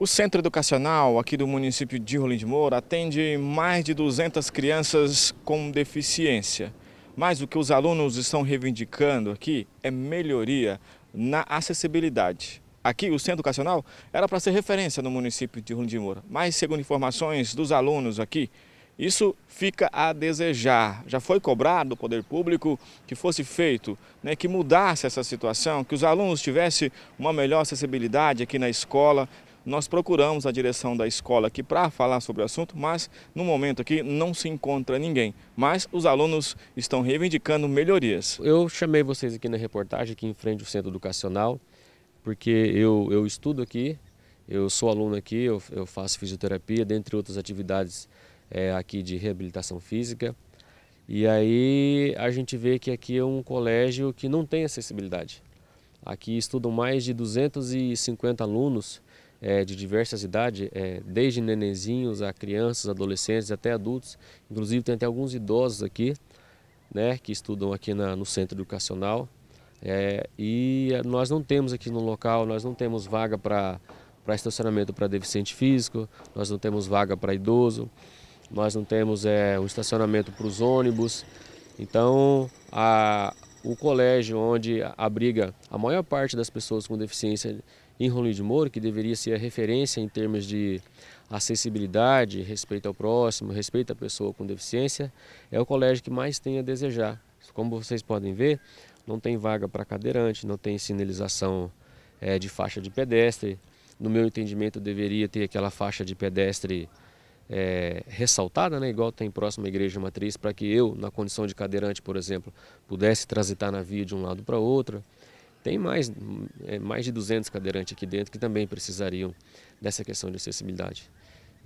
O Centro Educacional aqui do município de Rolim de Moura atende mais de 200 crianças com deficiência. Mas o que os alunos estão reivindicando aqui é melhoria na acessibilidade. Aqui, o Centro Educacional era para ser referência no município de Rolim de Moura, mas segundo informações dos alunos aqui, isso fica a desejar. Já foi cobrado do poder público que fosse feito, né, que mudasse essa situação, que os alunos tivessem uma melhor acessibilidade aqui na escola, nós procuramos a direção da escola aqui para falar sobre o assunto, mas no momento aqui não se encontra ninguém. Mas os alunos estão reivindicando melhorias. Eu chamei vocês aqui na reportagem, aqui em frente ao centro educacional, porque eu, eu estudo aqui, eu sou aluno aqui, eu, eu faço fisioterapia, dentre outras atividades é, aqui de reabilitação física. E aí a gente vê que aqui é um colégio que não tem acessibilidade. Aqui estudam mais de 250 alunos é, de diversas idades, é, desde nenenzinhos a crianças, adolescentes até adultos. Inclusive tem até alguns idosos aqui, né, que estudam aqui na, no centro educacional. É, e é, nós não temos aqui no local, nós não temos vaga para estacionamento para deficiente físico, nós não temos vaga para idoso, nós não temos é, um estacionamento para os ônibus. Então, a, o colégio onde abriga a maior parte das pessoas com deficiência em Rolim de Moura, que deveria ser a referência em termos de acessibilidade, respeito ao próximo, respeito à pessoa com deficiência, é o colégio que mais tem a desejar. Como vocês podem ver, não tem vaga para cadeirante, não tem sinalização é, de faixa de pedestre. No meu entendimento, deveria ter aquela faixa de pedestre é, ressaltada, né, igual tem próxima igreja matriz, para que eu, na condição de cadeirante, por exemplo, pudesse transitar na via de um lado para outro. Tem mais, é, mais de 200 cadeirantes aqui dentro que também precisariam dessa questão de acessibilidade.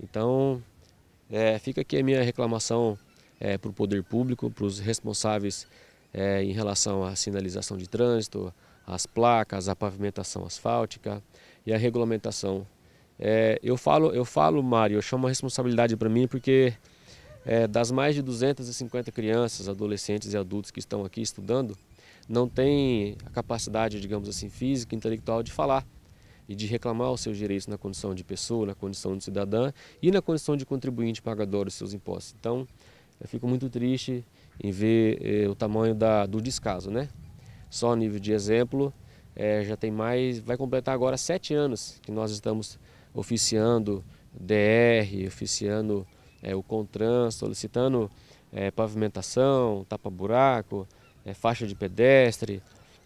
Então, é, fica aqui a minha reclamação é, para o poder público, para os responsáveis é, em relação à sinalização de trânsito, às placas, à pavimentação asfáltica e à regulamentação é, eu falo, eu falo, Mário, eu chamo a responsabilidade para mim porque é, das mais de 250 crianças, adolescentes e adultos que estão aqui estudando, não tem a capacidade, digamos assim, física, intelectual de falar e de reclamar os seus direitos na condição de pessoa, na condição de cidadã e na condição de contribuinte pagador dos seus impostos. Então, eu fico muito triste em ver eh, o tamanho da, do descaso, né? Só a nível de exemplo, eh, já tem mais, vai completar agora sete anos que nós estamos oficiando DR, oficiando é, o CONTRAN, solicitando é, pavimentação, tapa-buraco, é, faixa de pedestre,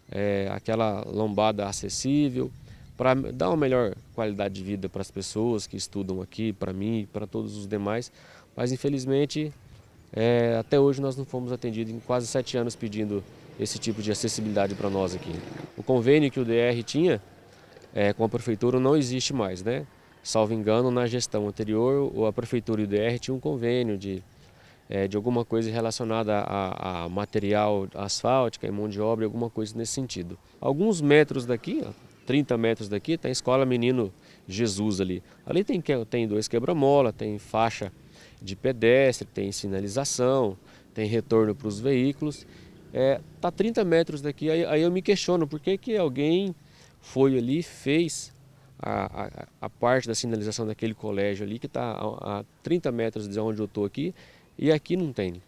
é, aquela lombada acessível, para dar uma melhor qualidade de vida para as pessoas que estudam aqui, para mim, para todos os demais. Mas infelizmente, é, até hoje nós não fomos atendidos em quase sete anos pedindo esse tipo de acessibilidade para nós aqui. O convênio que o DR tinha é, com a prefeitura não existe mais, né? Salvo engano, na gestão anterior, a Prefeitura e o DR tinham um convênio de, é, de alguma coisa relacionada a, a material asfáltico, e mão de obra, alguma coisa nesse sentido. Alguns metros daqui, ó, 30 metros daqui, tem tá a Escola Menino Jesus ali. Ali tem, tem dois quebra-mola, tem faixa de pedestre, tem sinalização, tem retorno para os veículos. É, tá 30 metros daqui, aí, aí eu me questiono por que, que alguém foi ali, fez a, a, a, parte da sinalização daquele colégio ali, que está a, a 30 metros de onde eu estou aqui, e aqui não tem.